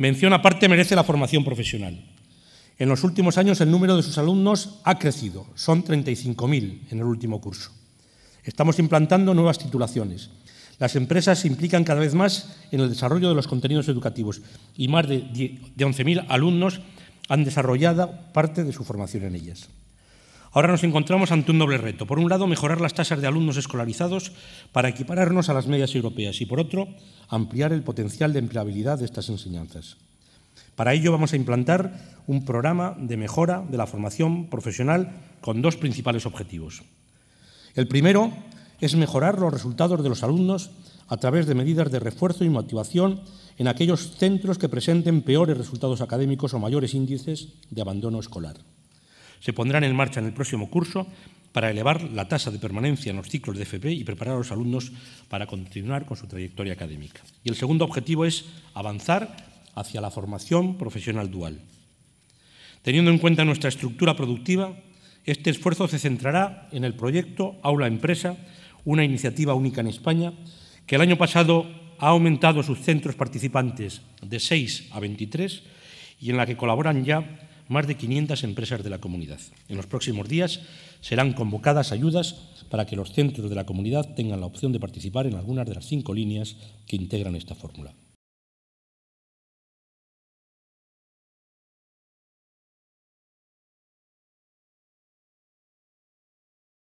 Mención aparte merece la formación profesional. En los últimos años el número de sus alumnos ha crecido, son 35.000 en el último curso. Estamos implantando nuevas titulaciones. Las empresas se implican cada vez más en el desarrollo de los contenidos educativos y más de 11.000 alumnos han desarrollado parte de su formación en ellas. Ahora nos encontramos ante un doble reto. Por un lado, mejorar las tasas de alumnos escolarizados para equipararnos a las medias europeas y, por otro, ampliar el potencial de empleabilidad de estas enseñanzas. Para ello vamos a implantar un programa de mejora de la formación profesional con dos principales objetivos. El primero es mejorar los resultados de los alumnos a través de medidas de refuerzo y motivación en aquellos centros que presenten peores resultados académicos o mayores índices de abandono escolar se pondrán en marcha en el próximo curso para elevar la tasa de permanencia en los ciclos de FP y preparar a los alumnos para continuar con su trayectoria académica. Y el segundo objetivo es avanzar hacia la formación profesional dual. Teniendo en cuenta nuestra estructura productiva, este esfuerzo se centrará en el proyecto Aula Empresa, una iniciativa única en España, que el año pasado ha aumentado sus centros participantes de 6 a 23 y en la que colaboran ya más de 500 empresas de la comunidad. En los próximos días serán convocadas ayudas para que los centros de la comunidad tengan la opción de participar en algunas de las cinco líneas que integran esta fórmula.